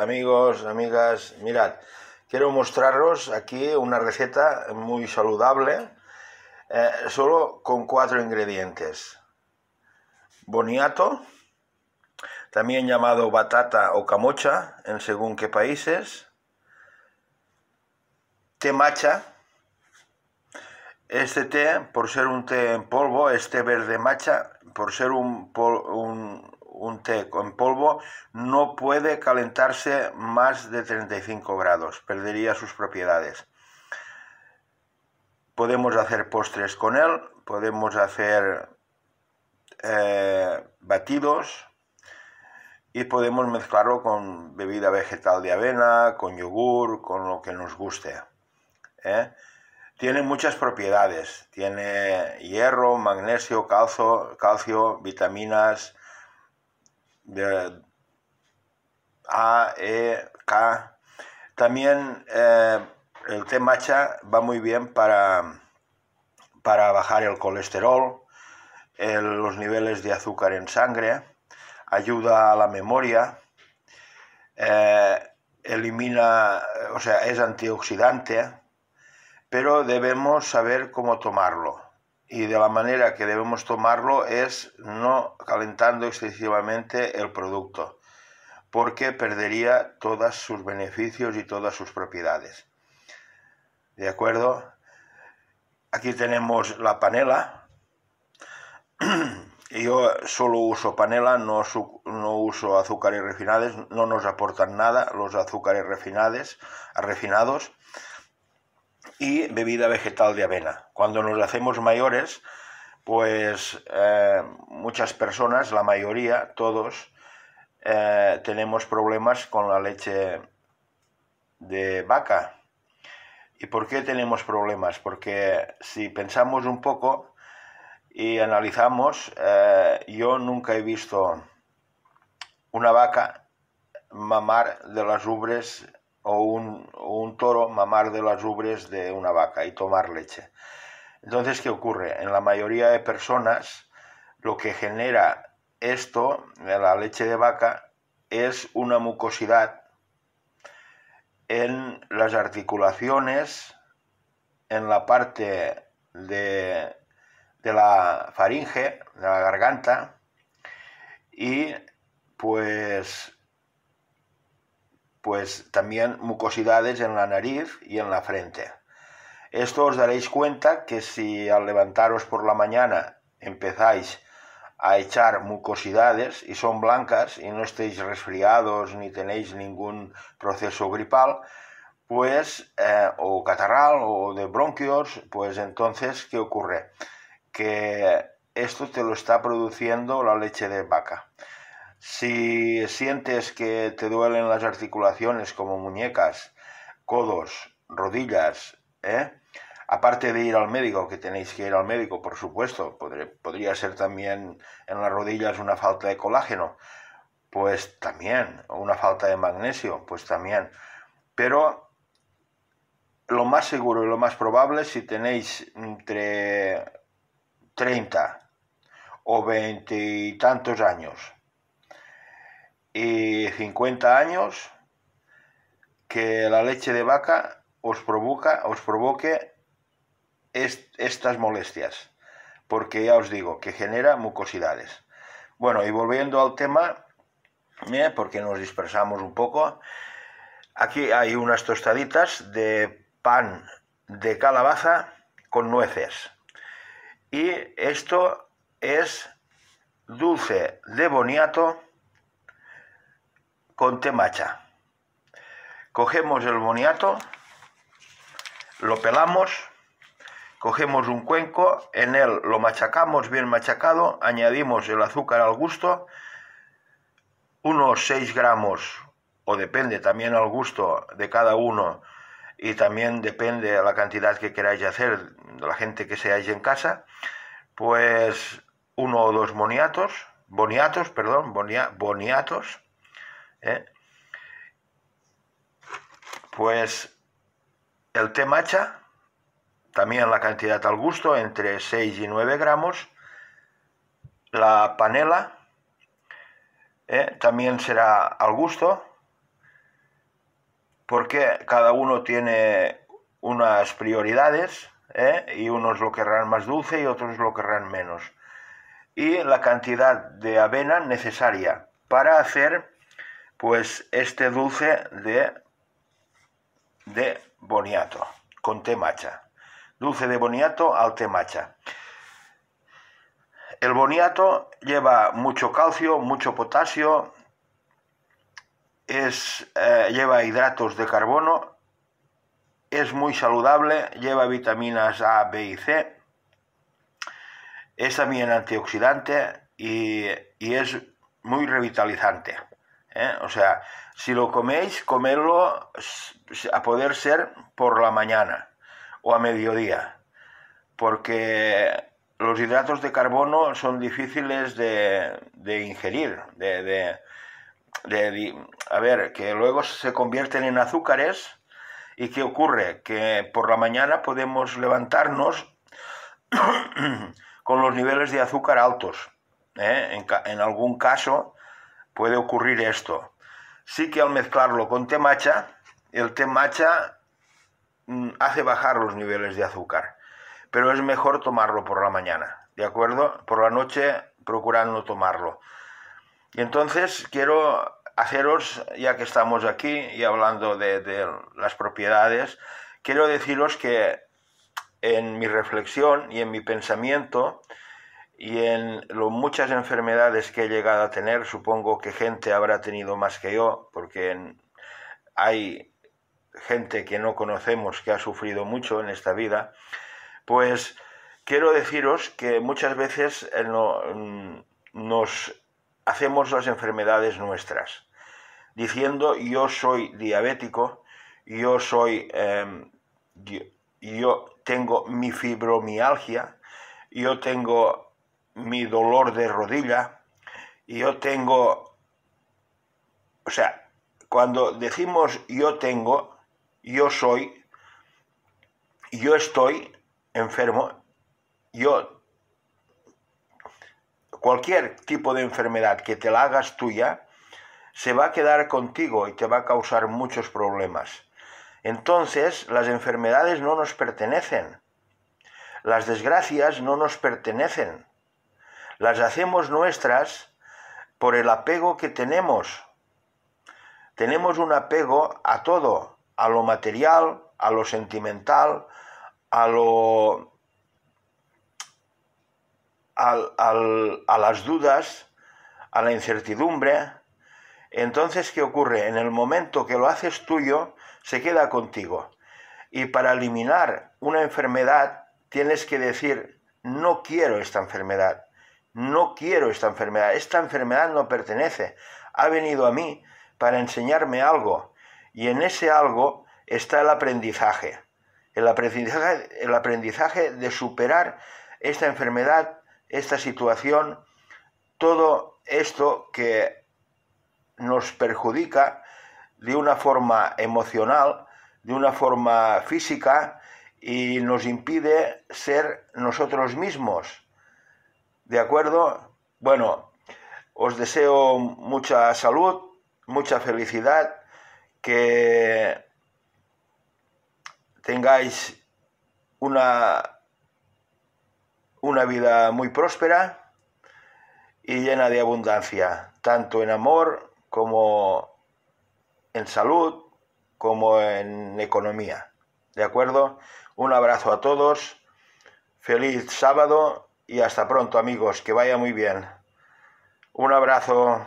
amigos, amigas. Mirad, quiero mostraros aquí una receta muy saludable, eh, solo con cuatro ingredientes. Boniato, también llamado batata o camocha en según qué países. Té macha. Este té, por ser un té en polvo, este verde macha, por ser un, un un té con polvo no puede calentarse más de 35 grados, perdería sus propiedades. Podemos hacer postres con él, podemos hacer eh, batidos y podemos mezclarlo con bebida vegetal de avena, con yogur, con lo que nos guste. ¿eh? Tiene muchas propiedades, tiene hierro, magnesio, calcio vitaminas, de e, K También eh, el té matcha va muy bien para, bajar el colesterol, los niveles de azúcar en sangre, ayuda a la memoria, eh, elimina, o sea, es antioxidante, pero debemos saber cómo tomarlo y de la manera que debemos tomarlo es no calentando excesivamente el producto, porque perdería todos sus beneficios y todas sus propiedades. ¿De acuerdo? Aquí tenemos la panela. Yo solo uso panela, no, uso azúcares refinados, no nos aportan nada los azúcares refinados. refinados y bebida vegetal de avena. Cuando nos hacemos mayores, pues eh, muchas personas, la mayoría, todos, eh, tenemos problemas con la leche de vaca. ¿Y por qué tenemos problemas? Porque si pensamos un poco y analizamos, eh, yo nunca he visto una vaca mamar de las ubres o un, toro mamar de las ubres de una vaca y tomar leche. Entonces, ¿qué ocurre? En la mayoría de personas lo que genera esto, la leche de vaca, es una mucosidad en las articulaciones, en la parte de, de la faringe, de la garganta, y pues pues también mucosidades en la nariz y en la frente. Esto os daréis cuenta que si al levantaros por la mañana empezáis a echar mucosidades y son blancas y no estéis resfriados ni tenéis ningún proceso gripal, pues eh, o catarral o de bronquios, pues entonces, ¿qué ocurre? Que esto te lo está produciendo la leche de vaca. Si sientes que te duelen las articulaciones como muñecas, codos, rodillas, ¿eh? aparte de ir al médico, que tenéis que ir al médico, por supuesto, podría ser también en las rodillas una falta de colágeno, pues también, o una falta de magnesio, pues también. Pero lo más seguro y lo más probable, si tenéis entre 30 o 20 y tantos años, y 50 años que la leche de vaca os, provoca, os provoque estas molestias, porque ya os digo que genera mucosidades. Bueno, y volviendo al tema, eh, porque nos dispersamos un poco, aquí hay unas tostaditas de pan de calabaza con nueces. Y esto es dulce de boniato con temacha. Cogemos el boniato, lo pelamos, cogemos un cuenco, en él lo machacamos bien machacado, añadimos el azúcar al gusto, unos 6 gramos, o depende también al gusto de cada uno, y también depende de la cantidad que queráis hacer, de la gente que seáis en casa, pues uno o dos boniatos, boniatos, perdón, boniatos, ¿eh? Pues el té matcha, también la cantidad al gusto, entre 6 y 9 gramos. La panela, ¿eh? también será al gusto, porque cada uno tiene unas prioridades, ¿eh? y unos lo querrán más dulce y otros lo querrán menos. Y la cantidad de avena necesaria para hacer pues este dulce de, de boniato con té macha. Dulce de boniato al té macha. El boniato lleva mucho calcio, mucho potasio, es, eh, lleva hidratos de carbono, es muy saludable, lleva vitaminas A, B y C, es también antioxidante y es muy revitalizante. ¿eh? O sea, si lo coméis, comedlo a poder ser por la mañana o a mediodía, porque los hidratos de carbono son difíciles de, ingerir, de, a ver, que luego se convierten en azúcares. ¿Y qué ocurre? Que por la mañana podemos levantarnos con los niveles de azúcar altos. ¿eh? En, en, algún caso, puede ocurrir esto. Sí que al mezclarlo con té el té macha mm, hace bajar los niveles de azúcar, pero es mejor tomarlo por la mañana, ¿de acuerdo? Por la noche procurar no tomarlo. Y entonces quiero haceros, ya que estamos aquí y hablando de, de las propiedades, quiero deciros que en mi reflexión y en mi pensamiento, y en lo, muchas enfermedades que he llegado a tener, supongo que gente habrá tenido más que yo, porque hay gente que no conocemos que ha sufrido mucho en esta vida, pues quiero deciros que muchas veces eh, mm, nos hacemos las enfermedades nuestras, diciendo yo soy diabético, yo soy... Em, yo tengo mi fibromialgia, yo tengo mi dolor de rodilla y yo tengo, o sea, cuando decimos yo tengo, yo soy, yo estoy enfermo, yo, cualquier tipo de enfermedad que te la hagas tuya, se va a quedar contigo y te va a causar muchos problemas. Entonces, las enfermedades no nos pertenecen. Las desgracias no nos pertenecen las hacemos nuestras por el apego que tenemos. Tenemos un apego a todo, a lo material, a lo sentimental, a lo... a las dudas, a la incertidumbre. Entonces, ¿qué ocurre? En el momento que lo haces tuyo, se queda contigo. Y para eliminar una enfermedad, tienes que decir, no quiero esta enfermedad. No quiero esta enfermedad, esta enfermedad no pertenece. Ha venido a mí para enseñarme algo y en ese algo está el aprendizaje. El aprendizaje, de superar esta enfermedad, esta situación, todo esto que nos perjudica de una forma emocional, de una forma física y nos impide ser nosotros mismos. ¿De acuerdo? Bueno, os deseo mucha salud, mucha felicidad, que tengáis una, una vida muy próspera y llena de abundancia, tanto en amor como en salud, como en economía. ¿De acuerdo? Un abrazo a todos. Feliz sábado y hasta pronto amigos, que vaya muy bien. Un abrazo.